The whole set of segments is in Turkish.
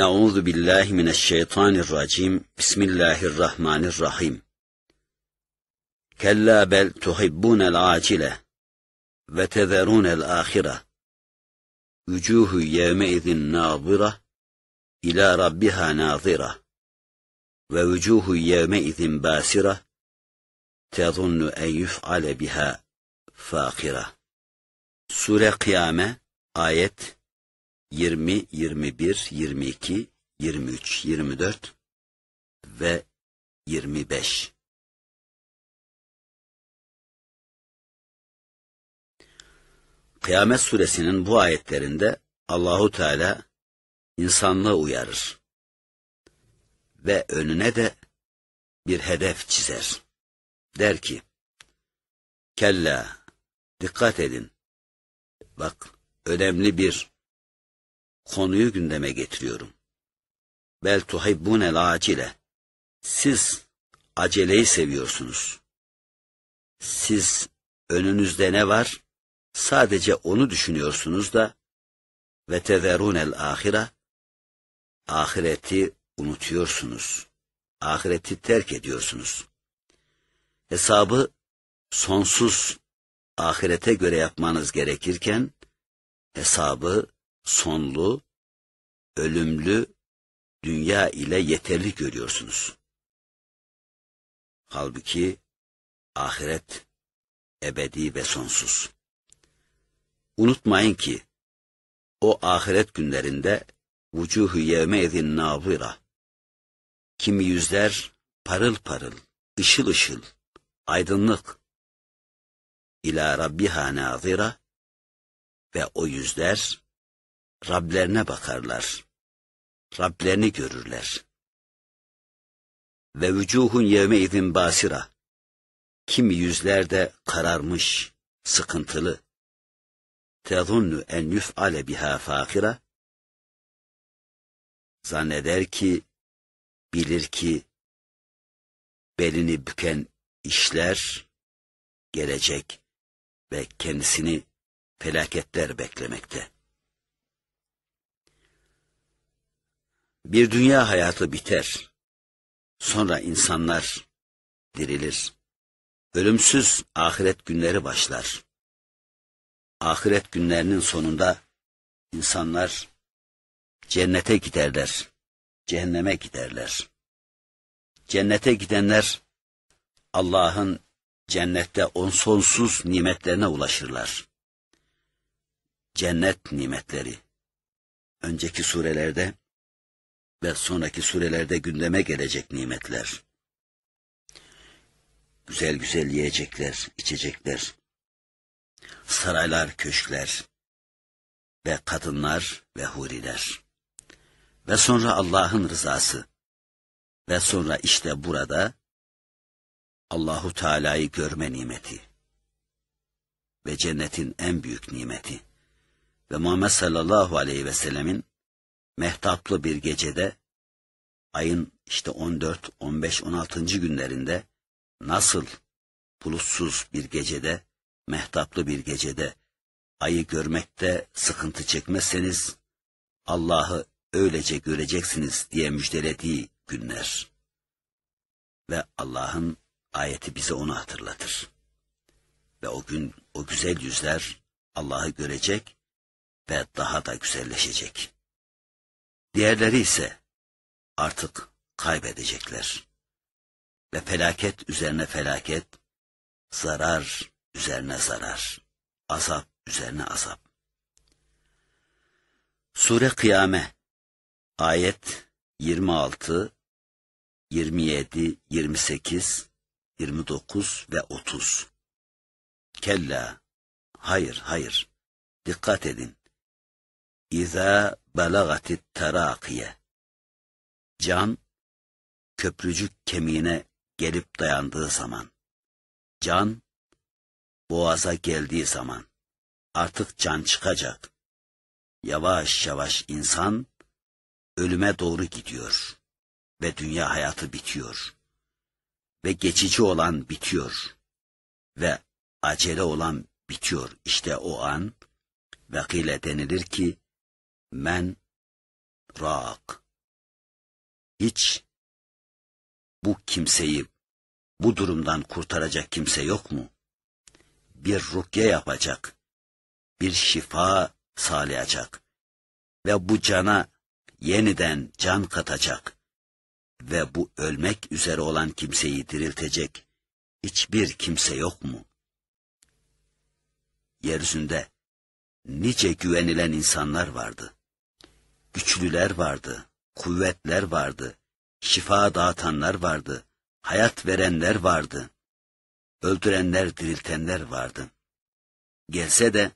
أعوذ بالله من الشيطان الرجيم بسم الله الرحمن الرحيم كلا بل تحبون العاجلة وتذرون الآخرة وجوه يومئذ ناظرة إلى ربها ناظرة ووجوه يومئذ باسرة تظن أن يفعل بها فاقرة سورة قيامة آية 20, 21, 22, 23, 24 ve 25. Kıyamet suresinin bu ayetlerinde Allahu Teala insanlığı uyarır ve önüne de bir hedef çizer. Der ki, kella, dikkat edin. Bak, önemli bir konuyu gündeme getiriyorum. Bel tuhibbunel acile. Siz aceleyi seviyorsunuz. Siz önünüzde ne var? Sadece onu düşünüyorsunuz da ve teverunel ahira ahireti unutuyorsunuz. Ahireti terk ediyorsunuz. Hesabı sonsuz ahirete göre yapmanız gerekirken hesabı sonlu, ölümlü dünya ile yeterli görüyorsunuz. Halbuki ahiret ebedi ve sonsuz. Unutmayın ki o ahiret günlerinde vucuhu yevme edin navira. Kimi yüzler parıl parıl, ışıl ışıl, aydınlık. İlâ rabbiha nazira ve o yüzler Rablerine bakarlar. Rablerini görürler. Ve vücuhun yevme izin basira. Kimi yüzler de kararmış, sıkıntılı. Tezunnu en yüf'ale biha fakira. Zanneder ki, bilir ki, belini büken işler gelecek ve kendisini felaketler beklemekte. Bir dünya hayatı biter. Sonra insanlar dirilir. Ölümsüz ahiret günleri başlar. Ahiret günlerinin sonunda insanlar cennete giderler, cehenneme giderler. Cennete gidenler Allah'ın cennette on sonsuz nimetlerine ulaşırlar. Cennet nimetleri. Önceki surelerde ve sonraki surelerde gündeme gelecek nimetler. Güzel güzel yiyecekler, içecekler, saraylar, köşkler ve kadınlar ve huriler. Ve sonra Allah'ın rızası. Ve sonra işte burada Allahu Teala'yı görme nimeti ve cennetin en büyük nimeti ve Muhammed sallallahu aleyhi ve sellemin mehtaplı bir gecede, ayın işte 14, 15, 16. günlerinde, nasıl bulutsuz bir gecede, mehtaplı bir gecede, ayı görmekte sıkıntı çekmezseniz, Allah'ı öylece göreceksiniz diye müjdelediği günler. Ve Allah'ın ayeti bize onu hatırlatır. Ve o gün o güzel yüzler Allah'ı görecek ve daha da güzelleşecek. Diğerleri ise artık kaybedecekler. Ve felaket üzerine felaket, zarar üzerine zarar, azap üzerine azap. Sure Kıyame ayet 26 27 28 29 ve 30. Kella hayır hayır dikkat edin İza belagatit terakiye. Can, köprücük kemiğine gelip dayandığı zaman. Can, boğaza geldiği zaman. Artık can çıkacak. Yavaş yavaş insan, ölüme doğru gidiyor. Ve dünya hayatı bitiyor. Ve geçici olan bitiyor. Ve acele olan bitiyor. İşte o an, vakile denilir ki, men, rak. Hiç bu kimseyi bu durumdan kurtaracak kimse yok mu? Bir rukye yapacak, bir şifa sağlayacak ve bu cana yeniden can katacak ve bu ölmek üzere olan kimseyi diriltecek hiçbir kimse yok mu? Yeryüzünde nice güvenilen insanlar vardı güçlüler vardı, kuvvetler vardı, şifa dağıtanlar vardı, hayat verenler vardı, öldürenler diriltenler vardı. Gelse de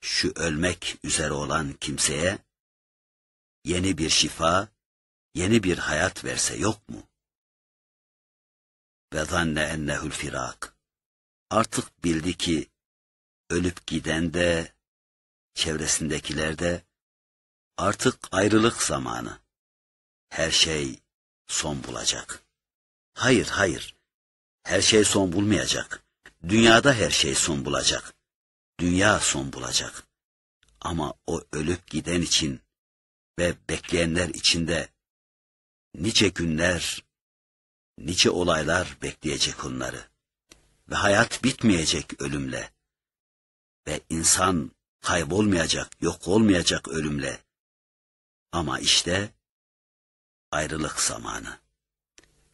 şu ölmek üzere olan kimseye yeni bir şifa, yeni bir hayat verse yok mu? Ve zanne ennehül firak. Artık bildi ki ölüp giden de, çevresindekiler de, Artık ayrılık zamanı. Her şey son bulacak. Hayır, hayır. Her şey son bulmayacak. Dünyada her şey son bulacak. Dünya son bulacak. Ama o ölüp giden için ve bekleyenler içinde nice günler, nice olaylar bekleyecek onları. Ve hayat bitmeyecek ölümle. Ve insan kaybolmayacak, yok olmayacak ölümle. Ama işte ayrılık zamanı.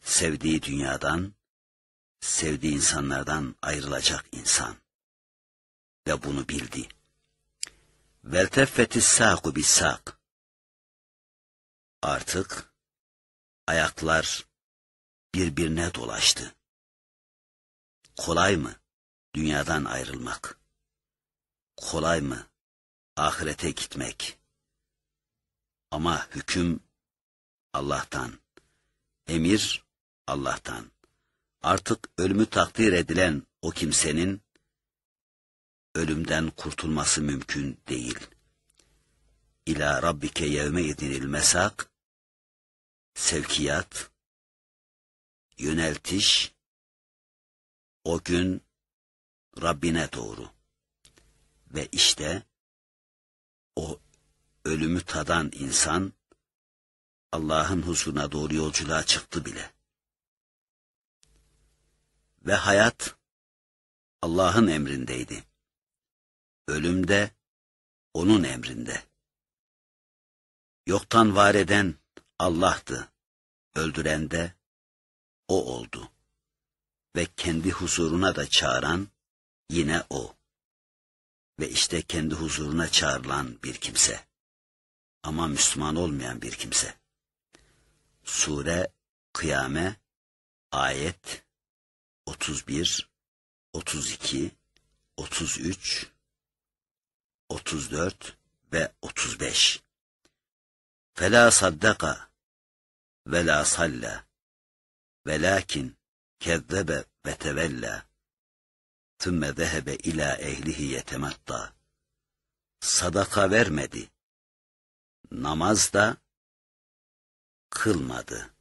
Sevdiği dünyadan, sevdiği insanlardan ayrılacak insan. Ve bunu bildi. Veltefeti sâku bisâk. Artık ayaklar birbirine dolaştı. Kolay mı dünyadan ayrılmak? Kolay mı ahirete gitmek?'' Ama hüküm Allah'tan. Emir Allah'tan. Artık ölümü takdir edilen o kimsenin ölümden kurtulması mümkün değil. İla rabbike yevme edinil mesak, sevkiyat, yöneltiş, o gün Rabbine doğru. Ve işte o ölümü tadan insan, Allah'ın huzuruna doğru yolculuğa çıktı bile. Ve hayat Allah'ın emrindeydi. Ölüm de O'nun emrinde. Yoktan var eden Allah'tı, öldüren de O oldu. Ve kendi huzuruna da çağıran yine O. Ve işte kendi huzuruna çağrılan bir kimse ama Müslüman olmayan bir kimse. Sure, Kıyame, Ayet 31, 32, 33, 34 ve 35. Fela saddaka ve la salla velakin kezzebe ve tevella tümme zehebe ila ehlihi yetematta. Sadaka vermedi namaz da kılmadı.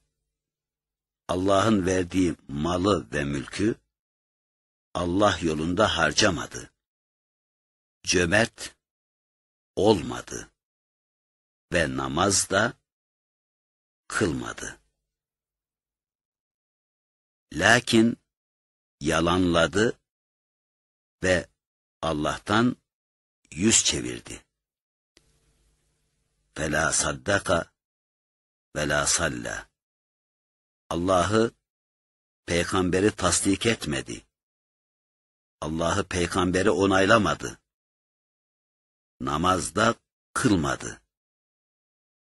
Allah'ın verdiği malı ve mülkü Allah yolunda harcamadı. Cömert olmadı ve namaz da kılmadı. Lakin yalanladı ve Allah'tan yüz çevirdi. فَلَا صَدَّقَ وَلَا صَلَّى Allah'ı, peygamberi tasdik etmedi. Allah'ı peygamberi onaylamadı. Namazda kılmadı.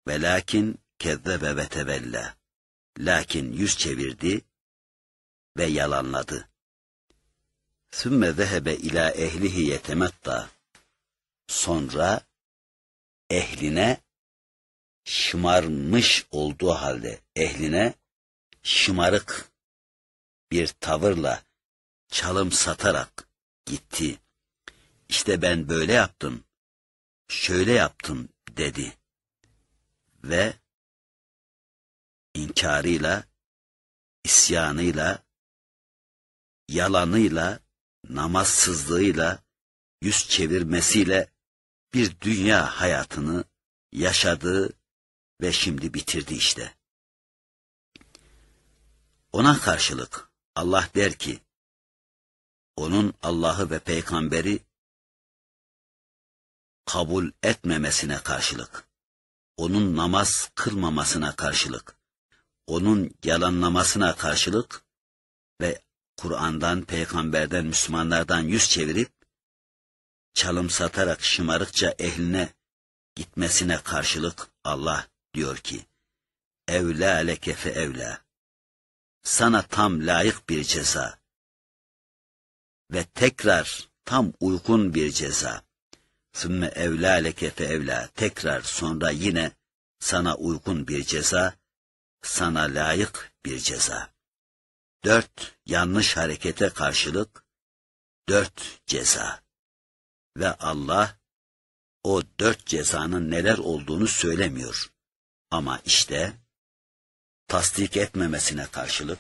Velakin kezzebe ve tevelle. Lakin yüz çevirdi ve yalanladı. Sümme zehebe ila ehlihi yetemetta. Sonra ehline şımarmış olduğu halde ehline şımarık bir tavırla çalım satarak gitti. İşte ben böyle yaptım, şöyle yaptım dedi. Ve inkarıyla, isyanıyla, yalanıyla, namazsızlığıyla, yüz çevirmesiyle bir dünya hayatını yaşadı ve şimdi bitirdi işte. Ona karşılık Allah der ki, onun Allah'ı ve peygamberi kabul etmemesine karşılık, onun namaz kılmamasına karşılık, onun yalanlamasına karşılık ve Kur'an'dan, peygamberden, Müslümanlardan yüz çevirip çalım satarak şımarıkça ehline gitmesine karşılık Allah diyor ki, evle leke fe evla. Sana tam layık bir ceza. Ve tekrar tam uygun bir ceza. Sümme evle leke fe evla. Tekrar sonra yine sana uygun bir ceza, sana layık bir ceza. Dört yanlış harekete karşılık, dört ceza. Ve Allah o dört cezanın neler olduğunu söylemiyor. Ama işte tasdik etmemesine karşılık,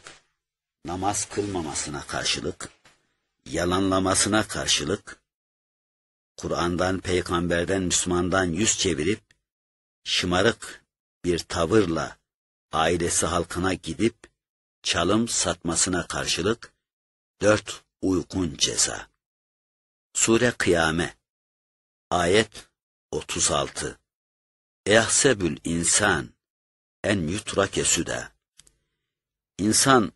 namaz kılmamasına karşılık, yalanlamasına karşılık, Kur'an'dan, peygamberden, Müslüman'dan yüz çevirip, şımarık bir tavırla ailesi halkına gidip, çalım satmasına karşılık, dört uykun ceza. Sure Kıyame Ayet 36 Ehsebül insan en yutrake süda İnsan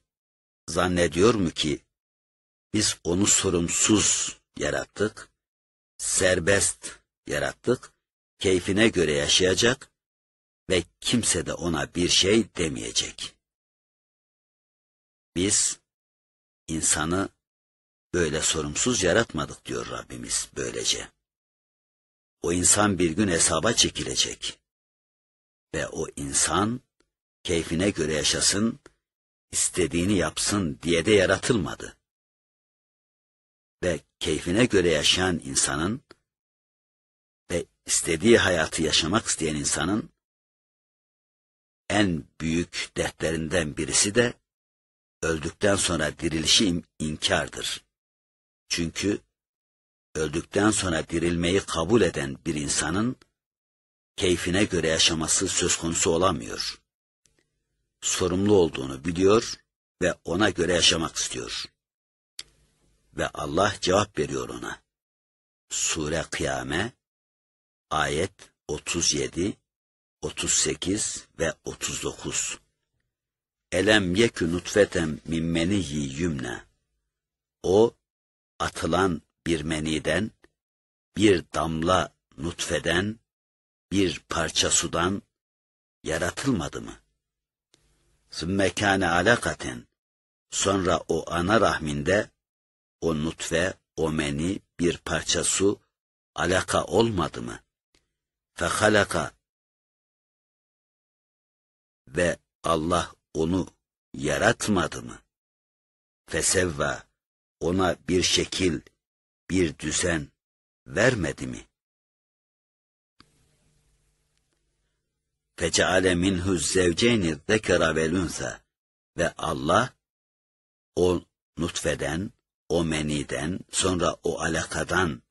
zannediyor mu ki biz onu sorumsuz yarattık, serbest yarattık, keyfine göre yaşayacak ve kimse de ona bir şey demeyecek. Biz insanı Böyle sorumsuz yaratmadık diyor Rabbimiz böylece. O insan bir gün hesaba çekilecek. Ve o insan keyfine göre yaşasın, istediğini yapsın diye de yaratılmadı. Ve keyfine göre yaşayan insanın ve istediği hayatı yaşamak isteyen insanın en büyük dertlerinden birisi de öldükten sonra dirilişi inkardır. Çünkü öldükten sonra dirilmeyi kabul eden bir insanın keyfine göre yaşaması söz konusu olamıyor. Sorumlu olduğunu biliyor ve ona göre yaşamak istiyor. Ve Allah cevap veriyor ona. Sure Kıyame ayet 37, 38 ve 39. Elem yekü nutfetem mimmeni meniyyi yümne. O atılan bir meniden, bir damla nutfeden, bir parça sudan yaratılmadı mı? Sümmekâne alakaten, sonra o ana rahminde, o nutfe, o meni, bir parça su, alaka olmadı mı? Fehalaka ve Allah onu yaratmadı mı? Fesevva ona bir şekil, bir düzen vermedi mi? Feceale minhu zevceyni zekera velünse ve Allah o nutfeden, o meniden, sonra o alakadan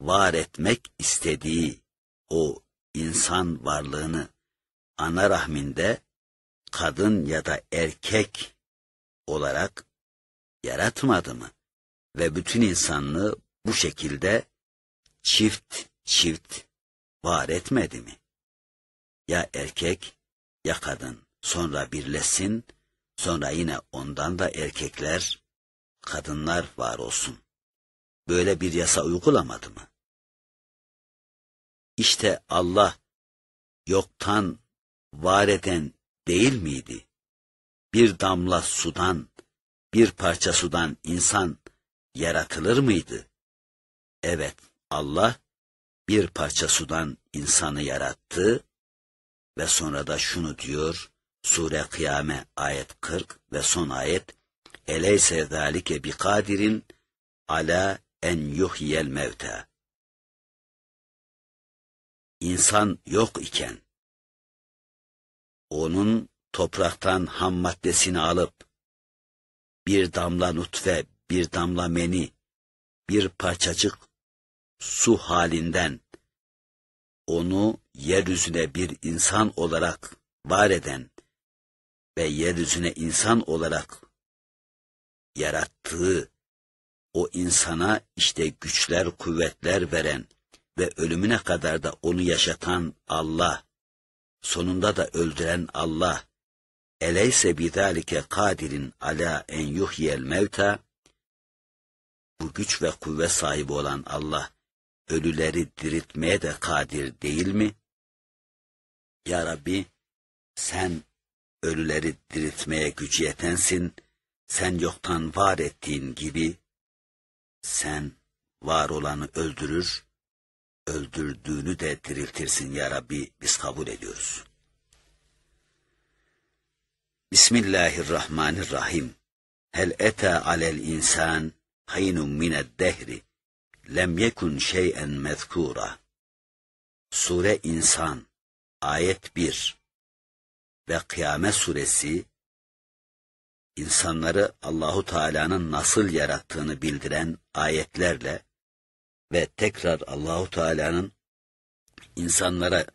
var etmek istediği o insan varlığını ana rahminde kadın ya da erkek olarak yaratmadı mı? Ve bütün insanlığı bu şekilde çift çift var etmedi mi? Ya erkek ya kadın sonra birleşsin, sonra yine ondan da erkekler, kadınlar var olsun. Böyle bir yasa uygulamadı mı? İşte Allah yoktan var eden değil miydi? Bir damla sudan bir parça sudan insan yaratılır mıydı? Evet, Allah bir parça sudan insanı yarattı ve sonra da şunu diyor, Sure Kıyame ayet 40 ve son ayet, Eleyse zâlike bikadirin ala en yuhiyel mevte. İnsan yok iken, onun topraktan ham maddesini alıp, bir damla nutfe, bir damla meni, bir parçacık su halinden onu yeryüzüne bir insan olarak var eden ve yeryüzüne insan olarak yarattığı o insana işte güçler, kuvvetler veren ve ölümüne kadar da onu yaşatan Allah, sonunda da öldüren Allah, eleyse bidalike kadirin ala en yuhyel mevta bu güç ve kuvve sahibi olan Allah ölüleri diriltmeye de kadir değil mi? Ya Rabbi sen ölüleri diriltmeye gücü yetensin, sen yoktan var ettiğin gibi sen var olanı öldürür, öldürdüğünü de diriltirsin ya Rabbi biz kabul ediyoruz.'' Bismillahirrahmanirrahim. Hel eta alel insan haynun mined dehri lem yekun şey'en mezkura. Sure İnsan ayet 1 ve Kıyame suresi insanları Allahu Teala'nın nasıl yarattığını bildiren ayetlerle ve tekrar Allahu Teala'nın insanlara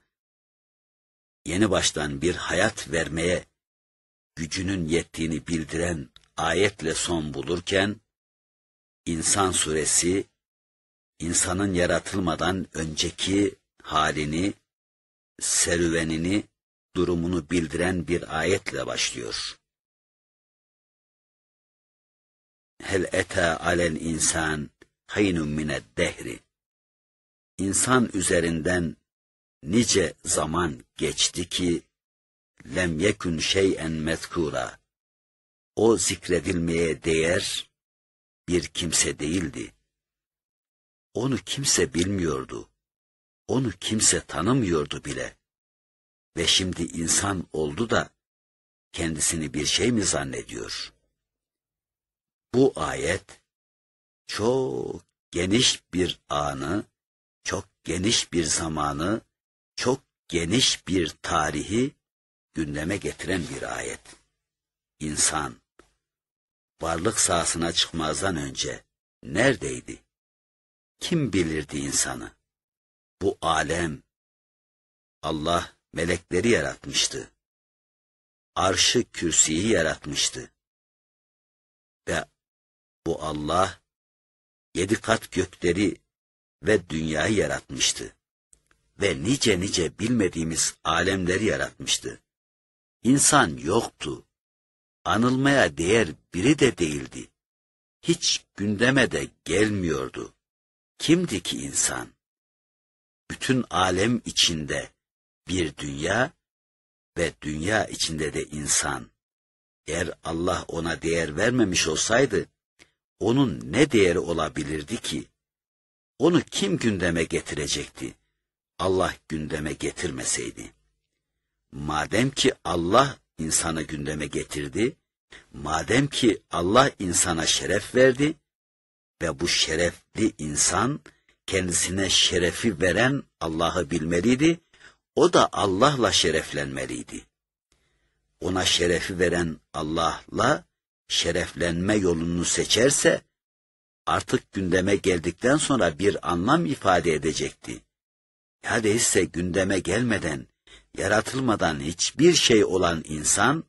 yeni baştan bir hayat vermeye gücünün yettiğini bildiren ayetle son bulurken, İnsan suresi, insanın yaratılmadan önceki halini, serüvenini, durumunu bildiren bir ayetle başlıyor. Hel eta alen insan haynun mined dehri. İnsan üzerinden nice zaman geçti ki lem yekun şey'en mezkura. O zikredilmeye değer bir kimse değildi. Onu kimse bilmiyordu. Onu kimse tanımıyordu bile. Ve şimdi insan oldu da kendisini bir şey mi zannediyor? Bu ayet çok geniş bir anı, çok geniş bir zamanı, çok geniş bir tarihi gündeme getiren bir ayet. İnsan, varlık sahasına çıkmazdan önce neredeydi? Kim bilirdi insanı? Bu alem, Allah melekleri yaratmıştı. Arşı kürsiyi yaratmıştı. Ve bu Allah, yedi kat gökleri ve dünyayı yaratmıştı. Ve nice nice bilmediğimiz alemleri yaratmıştı. İnsan yoktu. Anılmaya değer biri de değildi. Hiç gündeme de gelmiyordu. Kimdi ki insan? Bütün alem içinde bir dünya ve dünya içinde de insan. Eğer Allah ona değer vermemiş olsaydı, onun ne değeri olabilirdi ki? Onu kim gündeme getirecekti? Allah gündeme getirmeseydi madem ki Allah insanı gündeme getirdi, madem ki Allah insana şeref verdi ve bu şerefli insan kendisine şerefi veren Allah'ı bilmeliydi, o da Allah'la şereflenmeliydi. Ona şerefi veren Allah'la şereflenme yolunu seçerse, artık gündeme geldikten sonra bir anlam ifade edecekti. Ya değilse gündeme gelmeden yaratılmadan hiçbir şey olan insan,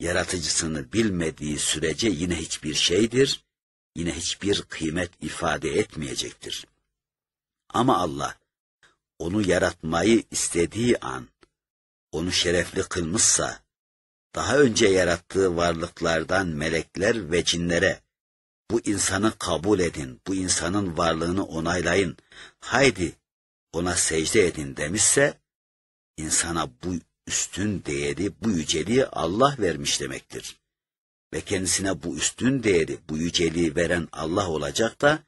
yaratıcısını bilmediği sürece yine hiçbir şeydir, yine hiçbir kıymet ifade etmeyecektir. Ama Allah, onu yaratmayı istediği an, onu şerefli kılmışsa, daha önce yarattığı varlıklardan melekler ve cinlere, bu insanı kabul edin, bu insanın varlığını onaylayın, haydi ona secde edin demişse, insana bu üstün değeri, bu yüceliği Allah vermiş demektir. Ve kendisine bu üstün değeri, bu yüceliği veren Allah olacak da,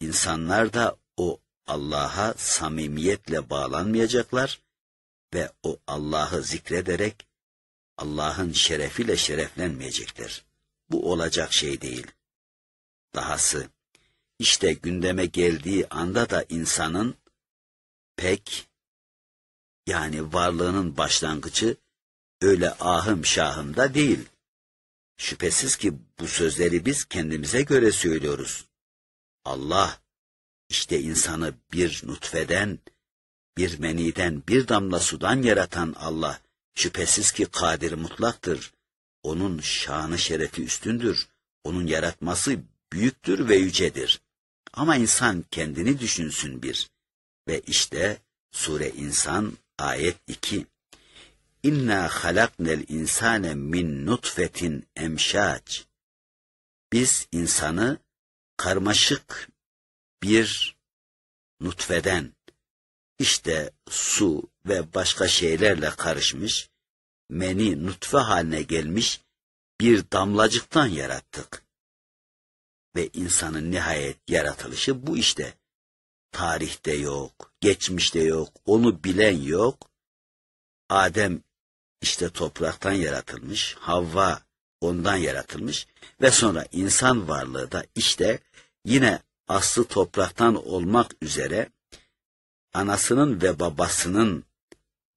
insanlar da o Allah'a samimiyetle bağlanmayacaklar ve o Allah'ı zikrederek Allah'ın şerefiyle şereflenmeyecekler. Bu olacak şey değil. Dahası, işte gündeme geldiği anda da insanın pek yani varlığının başlangıcı öyle ahım Şahım da değil. Şüphesiz ki bu sözleri biz kendimize göre söylüyoruz. Allah işte insanı bir nutfeden, bir meniden, bir damla sudan yaratan Allah şüphesiz ki kadir mutlaktır. Onun şanı şerefi üstündür. Onun yaratması büyüktür ve yücedir. Ama insan kendini düşünsün bir. Ve işte sure insan Ayet 2 İnna halaknel insane min nutfetin emşac. Biz insanı karmaşık bir nutfeden, işte su ve başka şeylerle karışmış, meni nutfe haline gelmiş bir damlacıktan yarattık. Ve insanın nihayet yaratılışı bu işte. Tarihte yok, geçmişte yok, onu bilen yok. Adem işte topraktan yaratılmış, Havva ondan yaratılmış ve sonra insan varlığı da işte yine aslı topraktan olmak üzere anasının ve babasının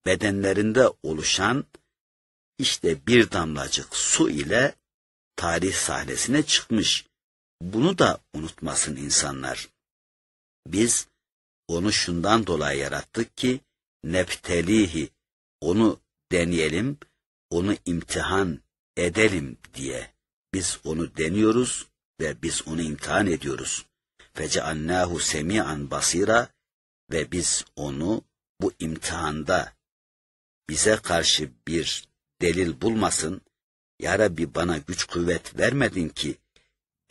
bedenlerinde oluşan işte bir damlacık su ile tarih sahnesine çıkmış. Bunu da unutmasın insanlar. Biz onu şundan dolayı yarattık ki neptelihi onu deneyelim, onu imtihan edelim diye. Biz onu deniyoruz ve biz onu imtihan ediyoruz. Feceannahu semian basira ve biz onu bu imtihanda bize karşı bir delil bulmasın. Ya Rabbi bana güç kuvvet vermedin ki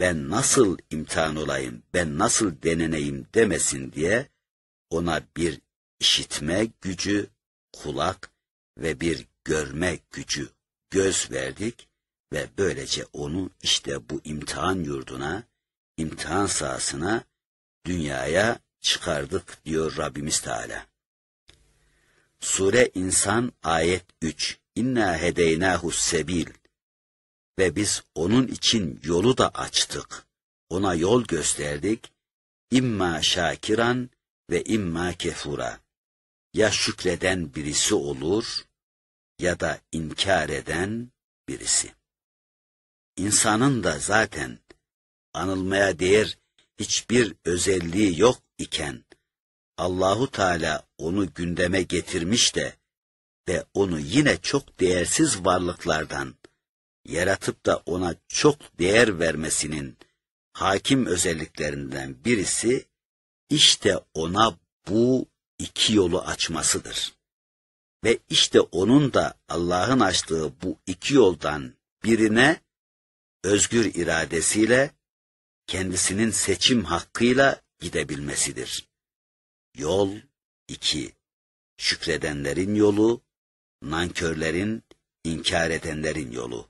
ben nasıl imtihan olayım, ben nasıl deneneyim demesin diye ona bir işitme gücü, kulak ve bir görme gücü, göz verdik ve böylece onu işte bu imtihan yurduna, imtihan sahasına, dünyaya çıkardık diyor Rabbimiz Teala. Sure İnsan ayet 3 İnna hedeynahu sebil ve biz onun için yolu da açtık. Ona yol gösterdik. İmma şakiran ve imma kefura. Ya şükreden birisi olur ya da inkar eden birisi. İnsanın da zaten anılmaya değer hiçbir özelliği yok iken Allahu Teala onu gündeme getirmiş de ve onu yine çok değersiz varlıklardan yaratıp da ona çok değer vermesinin hakim özelliklerinden birisi işte ona bu iki yolu açmasıdır. Ve işte onun da Allah'ın açtığı bu iki yoldan birine özgür iradesiyle kendisinin seçim hakkıyla gidebilmesidir. Yol 2. Şükredenlerin yolu, nankörlerin, inkar edenlerin yolu.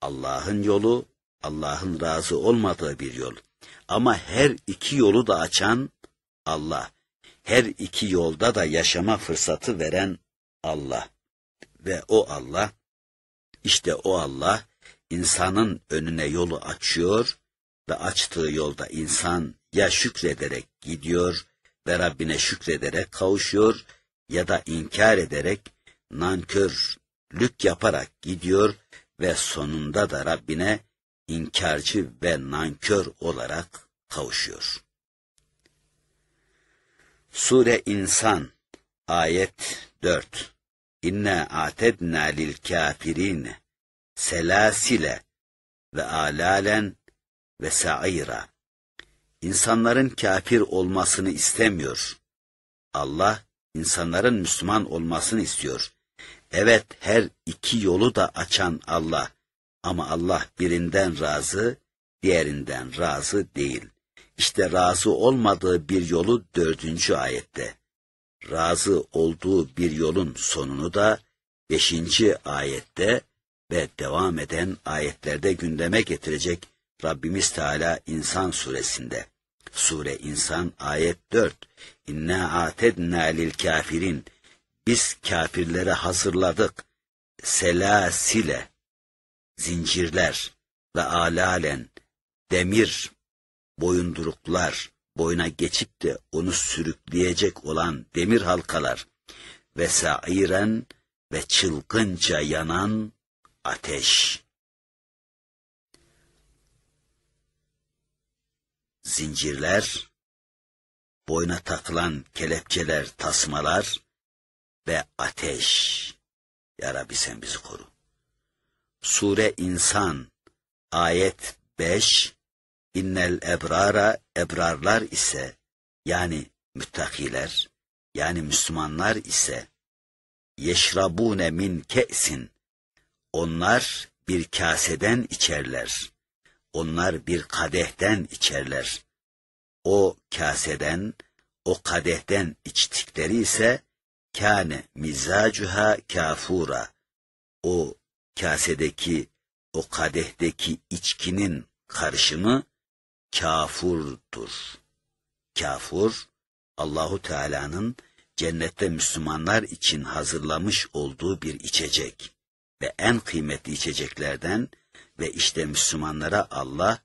Allah'ın yolu, Allah'ın razı olmadığı bir yol. Ama her iki yolu da açan Allah. Her iki yolda da yaşama fırsatı veren Allah. Ve o Allah, işte o Allah insanın önüne yolu açıyor ve açtığı yolda insan ya şükrederek gidiyor ve Rabbine şükrederek kavuşuyor ya da inkar ederek nankörlük yaparak gidiyor ve sonunda da Rabbine inkarcı ve nankör olarak kavuşuyor. Sure İnsan ayet 4 İnne atedna lil kafirin selasile ve alalen ve saira. İnsanların kafir olmasını istemiyor. Allah insanların Müslüman olmasını istiyor. Evet her iki yolu da açan Allah ama Allah birinden razı, diğerinden razı değil. İşte razı olmadığı bir yolu dördüncü ayette, razı olduğu bir yolun sonunu da beşinci ayette ve devam eden ayetlerde gündeme getirecek Rabbimiz Teala İnsan suresinde. Sure İnsan ayet 4. İnna atedna lil kafirin biz kafirlere hazırladık selasile, zincirler ve alalen, demir, boyunduruklar, boyuna geçip de onu sürükleyecek olan demir halkalar ve sairen ve çılgınca yanan ateş. Zincirler, boyna takılan kelepçeler, tasmalar, ve ateş. Ya Rabbi sen bizi koru. Sure İnsan ayet 5 İnnel ebrara ebrarlar ise yani müttakiler yani Müslümanlar ise yeşrabune min ke'sin onlar bir kaseden içerler. Onlar bir kadehten içerler. O kaseden, o kadehten içtikleri ise kâne mizacuha kafura. O kasedeki, o kadehdeki içkinin karışımı kafurdur. Kafur, Allahu Teala'nın cennette Müslümanlar için hazırlamış olduğu bir içecek ve en kıymetli içeceklerden ve işte Müslümanlara Allah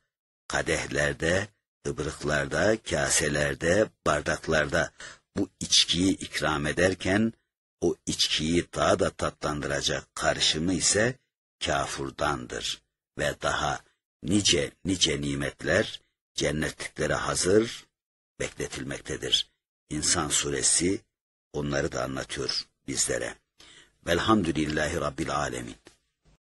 kadehlerde, ıbrıklarda, kaselerde, bardaklarda bu içkiyi ikram ederken o içkiyi daha da tatlandıracak karşımı ise kafurdandır ve daha nice nice nimetler cennetliklere hazır bekletilmektedir. İnsan suresi onları da anlatıyor bizlere. Velhamdülillahi Rabbil Alemin.